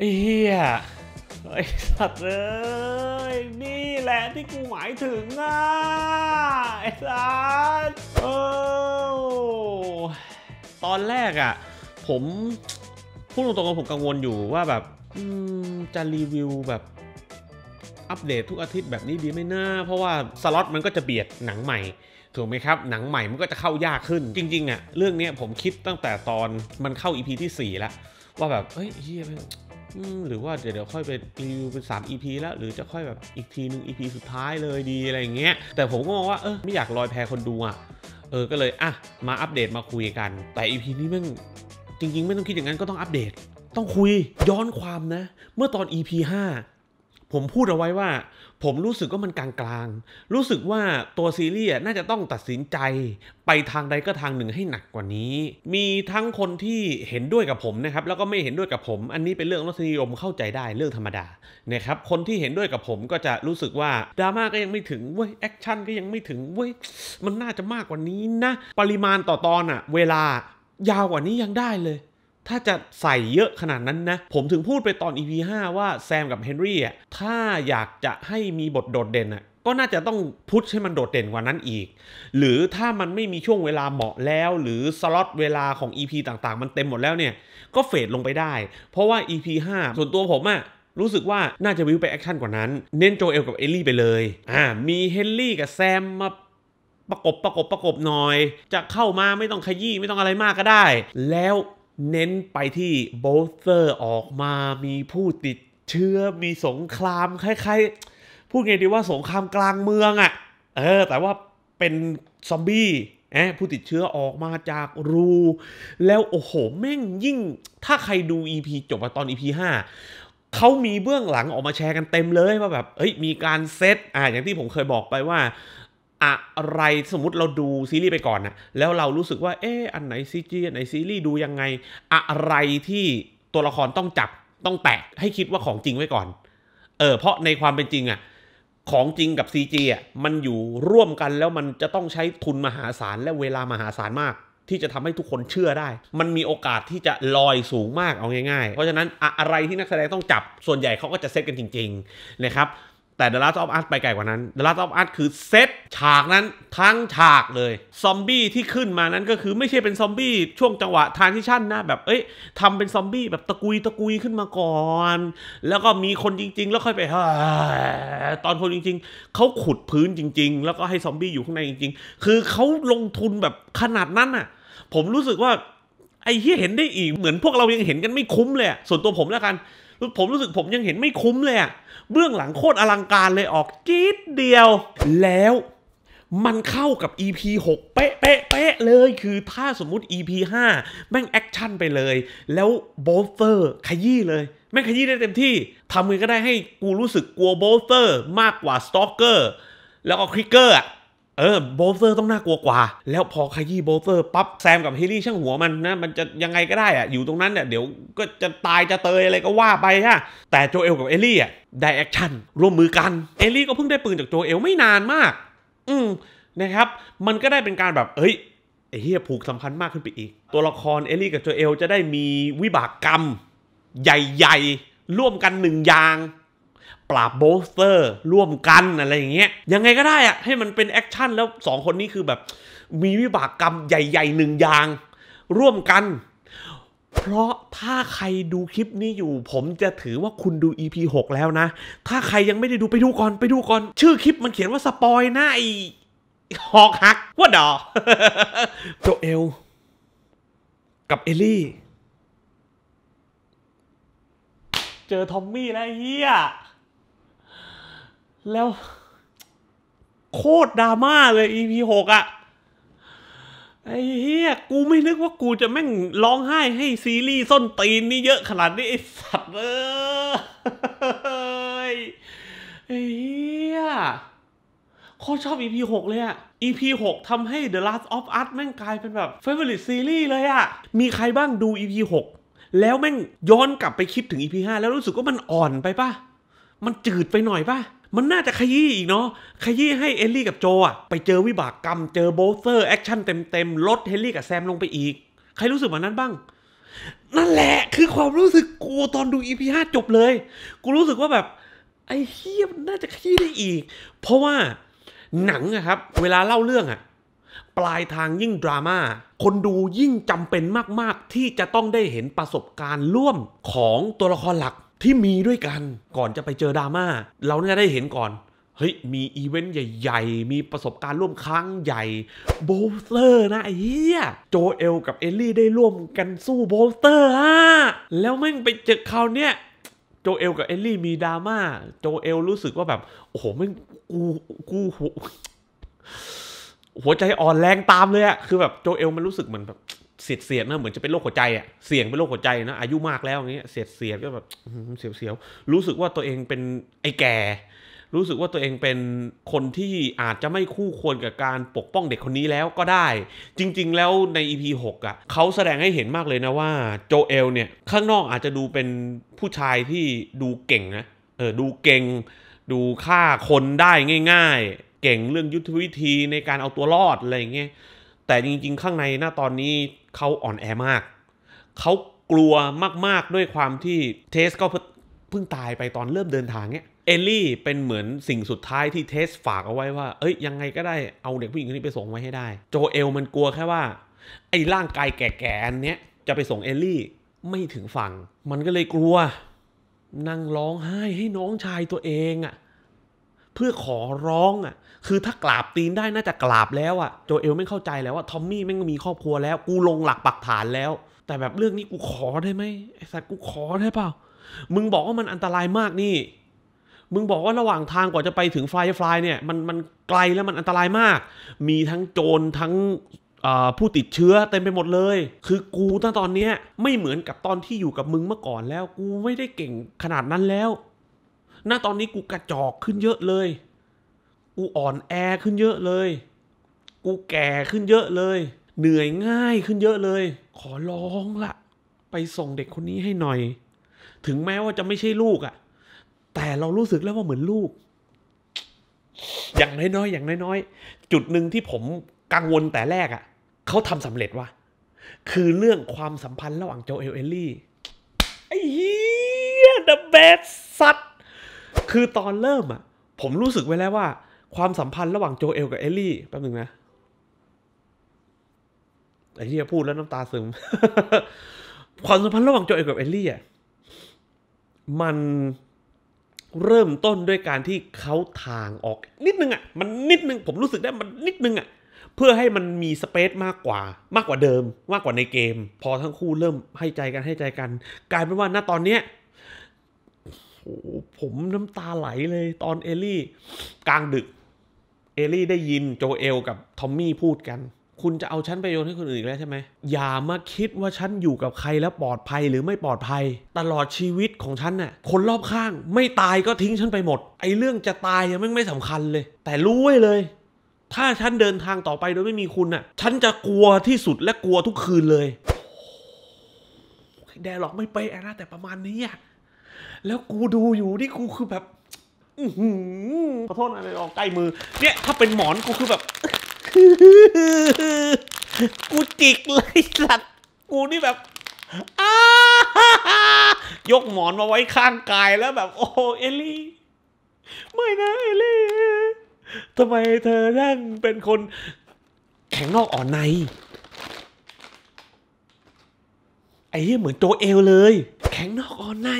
เฮียไอสัตว์เลยนี่แหละที่กูหมายถึงอ่ะไอสัตว์โอ้ตอนแรกอ่ะผมพูดตรงๆผมกังวลอยู่ว่าแบบจะรีวิวแบบอัปเดตทุกอาทิตย์แบบนี้ดีไหมนะเพราะว่าสล็อตมันก็จะเบียดหนังใหม่ ถูกไหมครับ หนังใหม่มันก็จะเข้ายากขึ้นจริง ๆอะ่ะเรื่องนี้ผมคิดตั้งแต่ตอนมันเข้า EP ที่ 4 แล้วว่าแบบเฮ้ยเฮียหรือว่าเดี๋ยวเดี๋ยวค่อยไปรีวิวเป็น 3 EP แล้วหรือจะค่อยแบบอีกทีนึง EP สุดท้ายเลยดีอะไรอย่างเงี้ยแต่ผมก็มองว่าเออไม่อยากลอยแพคนดูอ่ะเออก็เลยอ่ะ มาอัปเดตมาคุยกัน แต่ EP นี้มันจริงๆ ไม่ต้องคิดอย่างนั้นก็ต้องอัปเดต ต้องคุยย้อนความนะเมื่อตอน EP 5ผมพูดเอาไว้ว่าผมรู้สึกว่ามันกลางๆ รู้สึกว่าตัวซีรีส์น่าจะต้องตัดสินใจ ไปทางใดก็ทางหนึ่งให้หนักกว่านี้ มีทั้งคนที่เห็นด้วยกับผมนะครับ แล้วก็ไม่เห็นด้วยกับผม อันนี้เป็นเรื่องรสนิยมเข้าใจได้เรื่องธรรมดานะครับ คนที่เห็นด้วยกับผมก็จะรู้สึกว่าดราม่าก็ยังไม่ถึงเว้ยแอคชั่นก็ยังไม่ถึงเว้ยมันน่าจะมากกว่านี้นะ ปริมาณต่อตอนอะเวลายาวกว่านี้ยังได้เลยถ้าจะใส่เยอะขนาดนั้นนะ ผมถึงพูดไปตอน EP 5 ว่าแซมกับเฮนรี่อ่ะถ้าอยากจะให้มีบทโดดเด่นอ่ะก็น่าจะต้องพุชให้มันโดดเด่นกว่านั้นอีก หรือถ้ามันไม่มีช่วงเวลาเหมาะแล้ว หรือสล็อตเวลาของ EP ต่างๆ มันเต็มหมดแล้วเนี่ย ก็เฟดลงไปได้ เพราะว่า EP 5 ส่วนตัวผมอะรู้สึกว่าน่าจะวิวไปแอคชั่นกว่านั้น เน้นโจเอลกับเอลลี่ไปเลยอ่ามีเฮนรี่กับแซมมาประกบประกบประกบหน่อย จะเข้ามาไม่ต้องขยี้ไม่ต้องอะไรมากก็ได้ แล้วเน้นไปที่โบสเตอร์ออกมา มีผู้ติดเชื้อ มีสงคราม คล้ายๆ พูดไงดีว่าสงครามกลางเมืองอะ่ะ เออ แต่ว่าเป็นซอมบี้แอบผู้ติดเชื้อออกมาจากรู แล้วโอ้โห แม่งยิ่ง ถ้าใครดู EP จบมาตอน EP 5เขามีเบื้องหลังออกมาแชร์กันเต็มเลยว่าแบบเอ้ยมีการเซตอ่าอย่างที่ผมเคยบอกไปว่าอะไรสมมติเราดูซีรีส์ไปก่อนนะแล้วเรารู้สึกว่าเอ๊ะอันไหนซีจีอันไหนซีรีส์ดูยังไง อะไรที่ตัวละครต้องจับต้องแตะให้คิดว่าของจริงไว้ก่อนเออเพราะในความเป็นจริงอะของจริงกับซีจีอะมันอยู่ร่วมกันแล้วมันจะต้องใช้ทุนมหาศาลและเวลามหาศาลมาก ที่จะทำให้ทุกคนเชื่อได้ มันมีโอกาสที่จะลอยสูงมากเอาง่าย ๆ เพราะฉะนั้นอะไรที่นักแสดงต้องจับส่วนใหญ่เขาก็จะเซตกันจริง ๆ นะครับแต่ The Last of Us ไปไกลกว่านั้น The Last of Us คือเซตฉากนั้นทั้งฉากเลยซอมบี้ที่ขึ้นมานั้นก็คือไม่ใช่เป็นซอมบี้ ช่วงจังหวะทานที่ชั่นนะแบบเอ้ยทำเป็นซอมบี้ แบบตะกุยตะกุยขึ้นมาก่อน แล้วก็มีคนจริง ๆ แล้วค่อยไปตอนคนจริง ๆเขาขุดพื้นจริง ๆ แล้วก็ให้ซอมบี้อยู่ข้างในจริง ๆ คือเขาลงทุนแบบขนาดนั้นอ่ะ ผมรู้สึกว่าไอ้ที่เห็นได้อีกเหมือนพวกเรายังเห็นกันไม่คุ้มเลยส่วนตัวผมแล้วกันผมรู้สึกผมยังเห็นไม่คุ้มเลยอะเบื้องหลังโคตรอลังการเลยออกจี๊ดเดียว แล้วมันเข้ากับ EP 6 เป๊ะ เป๊ะ เป๊ะ เลยคือถ้าสมมุติ EP 5แม่งแอคชั่นไปเลย แล้วโบลเตอร์ขยี้เลย แม่งขยี้ได้เต็มที่ทำมือก็ได้ให้กูรู้สึกกลัวโบลเตอร์มากกว่าสตอกเกอร์แล้วก็คริกเกอร์อะเออโบลเซอร์ต้องน่ากลัวกว่า แล้วพอขยี้โบลเซอร์ปั๊บแซมกับเฮลี่ช่างหัวมันนะมันจะยังไงก็ได้อะอยู่ตรงนั้นเนี่ยเดี๋ยวก็จะตายจะเตยอะไรก็ว่าไปฮะแต่โจเอลกับเอลี่อ่ะได้แอคชั่นร่วมมือกันเอลี่ก็เพิ่งได้ปืนจากโจเอลไม่นานมาก อืมนะครับ มันก็ได้เป็นการแบบเอ้ยไอ้เฮียผูกสัมพันธ์มากขึ้นไปอีก ตัวละครเอลลี่กับโจเอลจะได้มีวิบากกรรม ใหญ่ๆ ร่วมกันหนึ่งอย่างปราบโบสเตอร์ ร่วมกันอะไรอย่างเงี้ยยังไงก็ได้อะให้มันเป็นแอคชั่นแล้วสองคนนี้คือแบบ มีวิบากกรรมใหญ่ ๆหนึ่งอย่าง ร่วมกัน เพราะถ้าใครดูคลิปนี้อยู่ ผมจะถือว่าคุณดู EP 6 แล้วนะ ถ้าใครยังไม่ได้ดูไปดูก่อน ไปดูก่อน ชื่อคลิปมันเขียนว่าสปอยนะไอหอกหักว่าดอโจเอลกับเอลี่ เจอทอมมี่แล้วเฮียแล้วโคตรดราม่าเลย EP หกอะไอ้เฮียกูไม่นึกว่ากูจะแม่งร้องไห้ให้ซีรีส์ส้นตีนนี่เยอะขนาดนี้ไอ้สัตว์เอ้ยไอ้เฮียโคตรชอบ EP หกเลยอะ EP 6ทำให้ The Last of Us แม่งกลายเป็นแบบ favorite series เลยอะมีใครบ้างดู EP 6แล้วแม่งย้อนกลับไปคิดถึง EP 5แล้วรู้สึกว่ามันอ่อนไปป่ะ มันจืดไปหน่อยป่ะมันน่าจะขยี้อีกเนาะขยี้ให้เอลลี่กับโจอะไปเจอวิบากกรรมเจอโบสเตอร์แอคชั่นเต็มๆลดเฮลลี่กับแซมลงไปอีกใครรู้สึกแบบนั้นบ้าง นั่นแหละคือความรู้สึกกูตอนดูอีพีห้าจบเลย กูรู้สึกว่าแบบไอ้เฮียมน่าจะขยี้ได้อีก เพราะว่าหนังอะครับ เวลาเล่าเรื่องอะปลายทางยิ่งดรามา่าคนดูยิ่งจำเป็นมาก ๆ ที่จะต้องได้เห็นประสบการณ์ร่วมของตัวละครหลักที่มีด้วยกันก่อนจะไปเจอดราม่า เราเนี่ยได้เห็นก่อน เฮ้ยมีอีเวนต์ใหญ่ๆ มีประสบการณ์ร่วมครั้งใหญ่ โบลเตอร์นะไอ้เหี้ยโจเอลกับเอลลี่ได้ร่วมกันสู้โบลเตอร์อ่ะแล้วแม่งไปเจอคราวเนี้ยโจเอลกับเอลลี่มีดราม่าโจเอลรู้สึกว่าแบบ โอ้โหม่งกูกูหัวใจอ่อนแรงตามเลยอะคือแบบโจเอลมันรู้สึกเหมือนแบบเสียดเสียดนะเหมือนจะเป็นโรคหัวใจอ่ะเสี่ยงเป็นโรคหัวใจนะ อายุมากแล้วอย่างเงี้ยเสียดเสียดก็แบบเสียวเสียวรู้สึกว่าตัวเองเป็นไอ้แก่ รู้สึกว่าตัวเองเป็นคนที่อาจจะไม่คู่ควรกับการปกป้องเด็กคนนี้แล้วก็ได้ จริง ๆแล้วใน EP 6อ่ะเขาแสดงให้เห็นมากเลยนะว่า โจเอลเนี่ย ข้างนอกอาจจะดูเป็นผู้ชายที่ดูเก่งนะเออดูเก่งดูฆ่าคนได้ง่ายๆ เก่งเรื่องยุทธวิธีในการเอาตัวรอดอะไรอย่างเงี้ยแต่จริง ๆ ข้างในหน้าตอนนี้เขาอ่อนแอมาก เขากลัวมาก ๆ ด้วยความที่เทสก็เพิ่งตายไปตอนเริ่มเดินทางเนี้ย เอลลี่เป็นเหมือนสิ่งสุดท้ายที่เทสฝากเอาไว้ว่า เอ้ยยังไงก็ได้เอาเด็กผู้หญิงคนนี้ไปส่งไว้ให้ได้ โจเอลมันกลัวแค่ว่า ไอ้ร่างกายแก่ๆอันเนี้ย จะไปส่งเอลลี่ ไม่ถึงฝั่ง มันก็เลยกลัว นั่งร้องไห้ให้น้องชายตัวเองอะ่ะเพื่อขอร้องอะ่ะคือถ้ากราบตีนได้น่าจะกราบแล้วอะโจเอลไม่เข้าใจแล้วว่าทอมมี่แม่งมีครอบครัวแล้วกูลงหลักปักฐานแล้ว แต่แบบเรื่องนี้กูขอได้ไหมไอ้สัตว์กูขอได้เปล่า มึงบอกว่ามันอันตรายมากนี่ มึงบอกว่าระหว่างทางกว่าจะไปถึงฟลายฟลายเนี่ยมันมันไกลแล้วมันอันตรายมาก มีทั้งโจรทั้งผู้ติดเชื้อเต็มไปหมดเลย คือกูตั้งตอนนี้ไม่เหมือนกับตอนที่อยู่กับมึงเมื่อก่อนแล้ว กูไม่ได้เก่งขนาดนั้นแล้วณตอนนี้กูกระจอกขึ้นเยอะเลยกูอ่อนแอขึ้นเยอะเลย กูแก่ขึ้นเยอะเลย เหนื่อยง่ายขึ้นเยอะเลย ขอร้องละไปส่งเด็กคนนี้ให้หน่อย ถึงแม้ว่าจะไม่ใช่ลูกอะ่ะ แต่เรารู้สึกแล้วว่าเหมือนลูก อย่างน้อยๆ อย่างน้อยๆ จุดหนึ่งที่ผมกังวลแต่แรกอะ่ะ เขาทำสำเร็จวะ คือเรื่องความสัมพันธ์ระหว่างโจเอลเอลลี่ ไอ้เหี้ย the best สัตว์คือตอนเริ่มอ่ะ ผมรู้สึกไว้แล้วว่าความสัมพันธ์ระหว่างโจเอลกับเอลลี่แป๊บหนึ่งนะไอ้ที่พูดแล้วน้ำตาซึมความสัมพันธ์ระหว่างโจเอลกับเอลลี่อ่ะมันเริ่มต้นด้วยการที่เขาทางออก นิดนึงอ่ะมันนิดนึง ผมรู้สึกได้มันนิดนึงอ่ะเพื่อให้มันมีสเปซมากกว่า มากกว่าเดิม มากกว่าในเกม พอทั้งคู่เริ่มให้ใจกันให้ใจกัน กลายเป็นว่าณตอนเนี้ยโอ้ผมน้ำตาไหลเลย ตอนเอลลี่ กลางดึกเอลี่ได้ยินโจเอลกับทอมมี่พูดกัน คุณจะเอาฉันไปโยน ให้คนอื่นอีกแล้วใช่ไหมอย่ามาคิดว่าฉันอยู่กับใครแล้วปลอดภัยหรือไม่ปลอดภัย ตลอดชีวิตของฉันน่ะ คนรอบข้าง ไม่ตายก็ทิ้งฉันไปหมด ไอ้เรื่องจะตายยังไม่สำคัญเลย แต่รู้ไว้เลย ถ้าฉันเดินทางต่อไปโดยไม่มีคุณน่ะ ฉันจะกลัวที่สุดและกลัวทุกคืนเลยแดร์ล็อกไม่ไปแอนนะ แต่ประมาณนี้อะแล้วกูดูอยู่นี่กูคือแบบขอโทษนะเลออกใกล้มือ เนี่ยถ้าเป็นหมอนกูคือแบบกูจิกเลยสัตว์กูนี่แบบยกหมอนมาไว้ข้างกายแล้วแบบ โอ้เอลี่ ไม่นะเอลี่ทำไมเธอทัางเป็นคน แข็งนอกอ่อนในไอ้เหี้ยเหมือนโจเอลเลย แข็งนอกอ่อนใน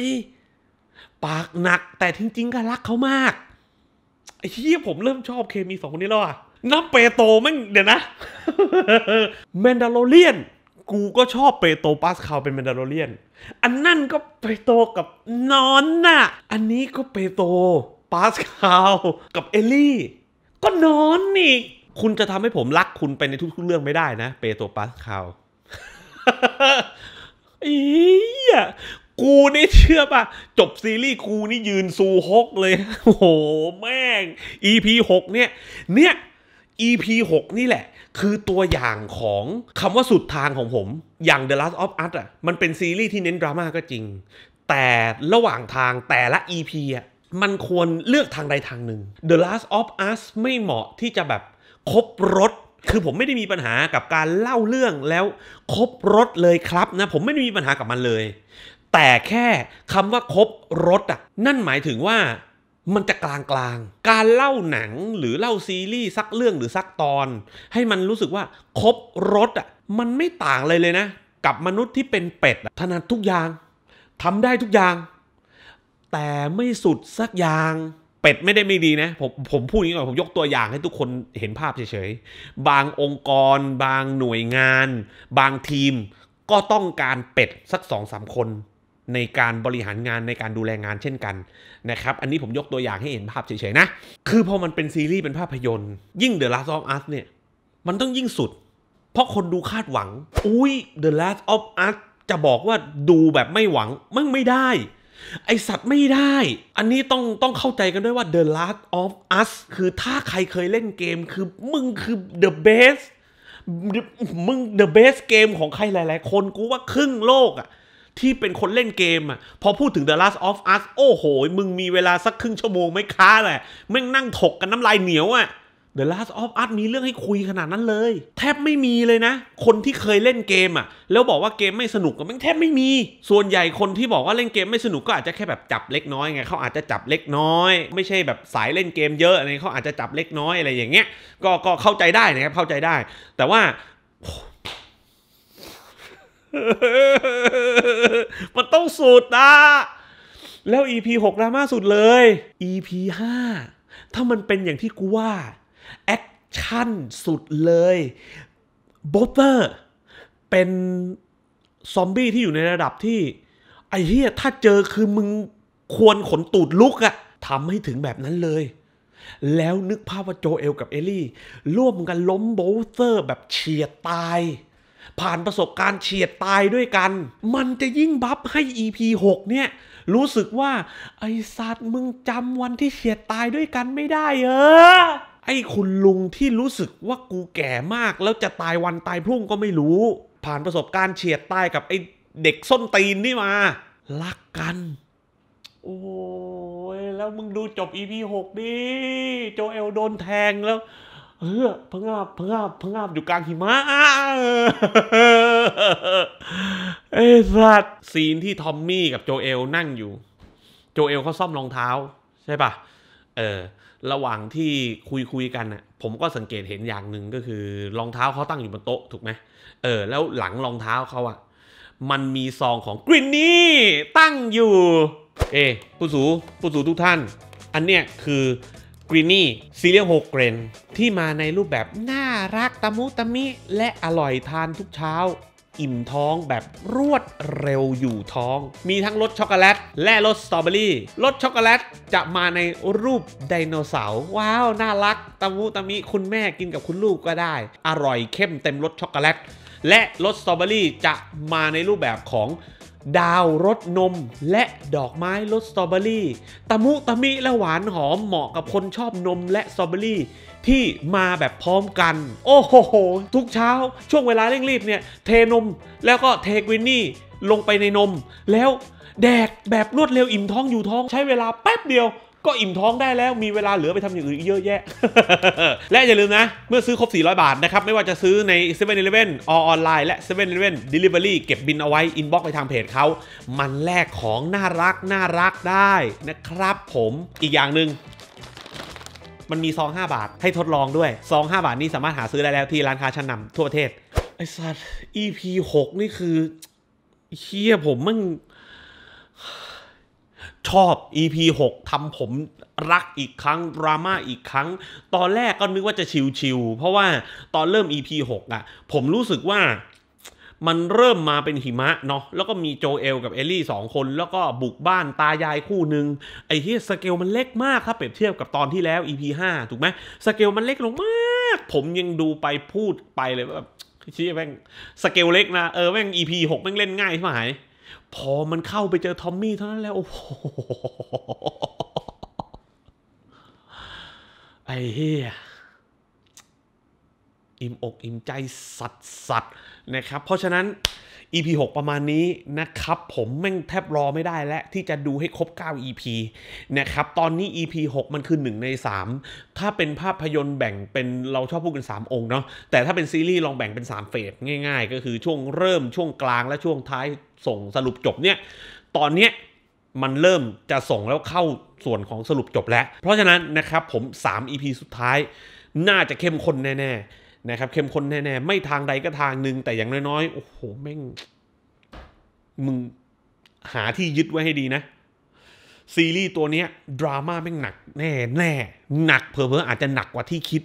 ปากหนักแต่จริงๆก็รักเขามากไอ้ที่ผมเริ่มชอบเคมีสองคนนี้แล้วอะน้ำเปโตแม่งเดี๋ยวนะแมนดาโลเลียน กูก็ชอบเปโตปัสคาเป็นแมนดาโลเลียน อันนั่นก็เปโตกับนอนน่ะอันนี้ก็เปโตปัสคากับเอลลี่ ก็นอนนี่ คุณจะทำให้ผมรักคุณไปในทุกๆเรื่องไม่ได้นะ เปโตปัสคาอี๋กูนี่เชื่อป่ะ จบซีรีส์กูนี่ยืนซูฮกเลยโหแม่ง EP 6เนี่ยเนี่ย EP 6 นี่แหละ คือตัวอย่างของคำว่าสุดทางของผม อย่าง The Last of Us อ่ะมันเป็นซีรีส์ที่เน้นดราม่าก็จริง แต่ระหว่างทางแต่ละ EP อ่ะมันควรเลือกทางใดทางหนึ่ง The Last of Us ไม่เหมาะที่จะแบบครบรถคือผมไม่ได้มีปัญหากับการเล่าเรื่องแล้วครบรถเลยครับนะ ผมไม่ได้มีปัญหากับมันเลยแต่แค่คำว่าครบรถอ่ะนั่นหมายถึงว่ามันจะกลางกลางการเล่าหนังหรือเล่าซีรีส์ซักเรื่องหรือซักตอน ให้มันรู้สึกว่าครบรถอ่ะมันไม่ต่างเลยเลยนะ กับมนุษย์ที่เป็นเป็ดถนัดทุกอย่างทำได้ทุกอย่าง แต่ไม่สุดสักอย่าง เป็ดไม่ได้ไม่ดีนะ ผมผมพูดอย่างนี้ก่อนผมยกตัวอย่างให้ทุกคนเห็นภาพเฉยๆบางองค์กร บางหน่วยงาน บางทีมก็ต้องการเป็ดสักสองสามคนในการบริหารงานในการดูแลงานเช่นกัน นะครับ อันนี้ผมยกตัวอย่างให้เห็นภาพเฉยๆนะ คือพอมันเป็นซีรีส์ เป็นภาพยนตร์ยิ่ง The Last of Us เนี่ย มันต้องยิ่งสุด เพราะคนดูคาดหวัง อุ้ย The Last of Us จะบอกว่าดูแบบไม่หวังมันไม่ได้ ไอสัตว์ไม่ได้ อันนี้ต้องต้องเข้าใจกันด้วยว่า The Last of Us คือถ้าใครเคยเล่นเกมคือมึงคือ The Best มึง The Best เกมของใครหลาย ๆ คนกูว่าครึ่งโลกอะที่เป็นคนเล่นเกมอ่ะพอพูดถึง The Last of Us โอ้โห มึงมีเวลาสักครึ่งชั่วโมงไหมค้า แหละแม่งนั่งถกกันน้ำลายเหนียวอ่ะ The Last of Us มีเรื่องให้คุยขนาดนั้นเลย แทบไม่มีเลยนะ คนที่เคยเล่นเกมอ่ะ แล้วบอกว่าเกมไม่สนุกก็แม่งแทบไม่มีส่วนใหญ่คนที่บอกว่าเล่นเกมไม่สนุกก็อาจจะแค่แบบจับเล็กน้อยไงเขาอาจจะจับเล็กน้อย ไม่ใช่แบบสายเล่นเกมเยอะอะไรเขาอาจจะจับเล็กน้อยอะไรอย่างเงี้ยก็ก็เข้าใจได้นะครับเข้าใจได้ แต่ว่ามันต้องสุดนะแล้ว EP 6ดราม่าสุดเลย EP 5 ถ้ามันเป็นอย่างที่กูว่าแอคชั่นสุดเลยบอเตอร์ เป็นซอมบี้ที่อยู่ในระดับที่ ไอ้เหี้ยถ้าเจอคือมึงควรขนตูดลุกอะทำให้ถึงแบบนั้นเลย แล้วนึกภาพว่า โจเอลกับเอลลี่ ร่วมกันล้มโบลเซอร์แบบเฉียดตายผ่านประสบการณ์เฉียดตายด้วยกัน มันจะยิ่งบัฟให้ EP 6เนี่ย รู้สึกว่าไอสัตว์มึงจำวันที่เฉียดตายด้วยกันไม่ได้เออไอ้คุณลุงที่รู้สึกว่ากูแก่มาก แล้วจะตายวันตายพรุ่งก็ไม่รู้ ผ่านประสบการณ์เฉียดตายกับไอ้เด็กส้นตีนนี่มา รักกัน โอ้ยแล้วมึงดูจบ EP 6ดิโจเอลโดนแทงแล้วเออพงาบพงาบพงาบอยู่กลางหิมะเอ้สัตว์ซีนที่ทอมมี่กับโจเอลนั่งอยู่ โจเอลเขาซ่อมรองเท้า ใช่ปะเออ ระหว่างที่คุยคุยกันน่ะ ผมก็สังเกตเห็นอย่างหนึ่งก็คือรองเท้าเขาตั้งอยู่บนโต๊ะถูกไหมเออ แล้วหลังรองเท้าเขาอ่ะ มันมีซองของกรินนี่ตั้งอยู่ เอ้ผู้สูผู้สูทุกท่าน อันเนี้ยคือกรีนี่ซีเรียลโฮเกรนที่มาในรูปแบบน่ารักตะมุตะมิและอร่อยทานทุกเช้า อิ่มท้องแบบรวดเร็วอยู่ท้อง มีทั้งรสช็อกโกแลตและรสสตรอเบอรี่รสช็อกโกแลตจะมาในรูปไดโนเสาร์ว้าว น่ารักตะมุตะมิคุณแม่กินกับคุณลูกก็ได้ อร่อยเข้มเต็มรสช็อกโกแลตและรสสตรอเบอรี่จะมาในรูปแบบของดาวรสนมและดอกไม้รสสตรอเบอรี่ตะมุตะมิและหวานหอมเหมาะกับคนชอบนมและสตรอเบอรี่ที่มาแบบพร้อมกัน โอ้โหทุกเช้าช่วงเวลาเร่งรีบเนี่ย เทนมแล้วก็เทกวินนี่ลงไปในนม แล้วแดกแบบรวดเร็วอิ่มท้องอยู่ท้องใช้เวลาแป๊บเดียวก็อิ่มท้องได้แล้วมีเวลาเหลือไปทำอย่างอื่นเยอะแยะ และอย่าลืมนะ เมื่อซื้อครบ 400 บาทนะครับ ไม่ว่าจะซื้อใน7 e เ e ่ e อออนไลน์และ7 e เ e ่ e อ Delivery เก็บบินเอาไว้ อินบ็อกซ์ไปทางเพจเขา มันแลกของน่ารัก น่ารักได้นะครับผมอีกอย่างหนึ่งมันมีซอง 5 บาทให้ทดลองด้วยซอง 5 บาทนี้สามารถหาซื้อได้แล้วที่ร้านค้าชั้นนำทั่วประเทศไอสัตว์ EP 6 นี่คือเฮียผมมั่งชอบ EP 6ทำผมรักอีกครั้งดราม่าอีกครั้ง ตอนแรกก็นึกว่าจะชิวๆเพราะว่าตอนเริ่ม EP 6อ่ะผมรู้สึกว่ามันเริ่มมาเป็นหิมะ เนาะ แล้วก็มีโจเอลกับเอลลี่สองคน แล้วก็บุกบ้านตายายคู่หนึ่งไอ้ที่สเกลมันเล็กมากถ้าเปรียบเทียบกับตอนที่แล้ว EP 5 ถูกไหมสเกลมันเล็กลงมาก ผมยังดูไปพูดไปเลยแบบชี้แม่งสเกลเล็กนะเออแม่ง EP 6แม่งเล่นง่ายใช่ไหมพอมันเข้าไปเจอทอมมี่เท่านั้นแล้ว โอ้โห ไอ้เฮียอิ่มอกอิ่มใจสัตสัตนะครับ เพราะฉะนั้น EP 6 ประมาณนี้นะครับ ผมแม่งแทบรอไม่ได้และที่จะดูให้ครบ 9 EP นะครับ ตอนนี้ EP 6 มันคือ 1 ใน 3 ถ้าเป็นภาพยนตร์แบ่งเป็นเราชอบพูดกัน 3 องค์เนาะแต่ถ้าเป็นซีรีส์ลองแบ่งเป็น 3 เฟสง่ายๆ ก็คือช่วงเริ่มช่วงกลางและช่วงท้ายส่งสรุปจบเนี่ย ตอนเนี้ยมันเริ่มจะส่งแล้วเข้าส่วนของสรุปจบแล้วเพราะฉะนั้นนะครับผม 3 EP สุดท้าย น่าจะเข้มข้นแน่ๆนะครับเข้มข้นแน่ ๆ ไม่ทางใดก็ทางหนึ่งแต่อย่างน้อย ๆ โอ้โห แม่ง มึง หาที่ยึดไว้ให้ดีนะ ซีรีส์ตัวนี้ดราม่าแม่งหนัก แน่แน่หนักเพอเพออาจจะหนักกว่าที่คิด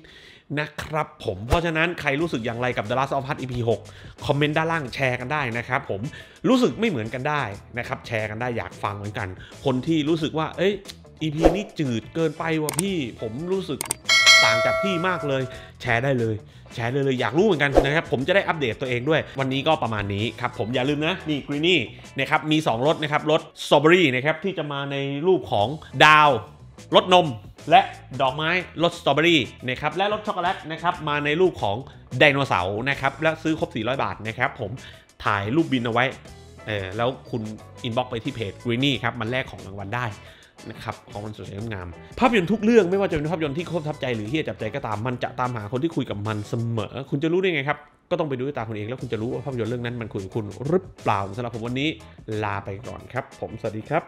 นะครับผม เพราะฉะนั้นใครรู้สึกอย่างไรกับ The Last of Us EP 6 คอมเมนต์ด้านล่างแชร์กันได้นะครับ ผมรู้สึกไม่เหมือนกันได้นะครับ แชร์กันได้อยากฟังเหมือนกัน คนที่รู้สึกว่า เอ้ย EP นี้จืดเกินไปว่ะพี่ผมรู้สึกต่างจากพี่มากเลยแชร์ได้เลย แชร์เลยเลยอยากรู้เหมือนกันนะครับ ผมจะได้อัปเดตตัวเองด้วย วันนี้ก็ประมาณนี้ครับ ผมอย่าลืมนะ นี่กรีนี่นะครับมี2รถนะครับ รถสตรอเบอรี่นะครับที่จะมาในรูปของดาว รถนมและดอกไม้ รถสตรอเบอรี่นะครับและรถช็อกโกแลตนะครับมาในรูปของไดโนเสาร์นะครับและซื้อครบ 400 บาทนะครับผมถ่ายรูปบินเอาไว้ แล้วคุณอินบ็อกไปที่เพจกรีนี่ครับมันแลกของรางวัลได้นะครับของมันสวยงาม ภาพยนตร์ทุกเรื่อง ไม่ว่าจะเป็นภาพยนตร์ที่ครบทับใจหรือเฮียจับใจก็ตามมันจะตามหาคนที่คุยกับมันเสมอ คุณจะรู้ได้ไงครับ ก็ต้องไปดูด้วยตาคุณเองแล้วคุณจะรู้ว่าภาพยนตร์เรื่องนั้นมันคุยกับคุณหรือเปล่าสำหรับผมวันนี้ลาไปก่อนครับ ผมสวัสดีครับ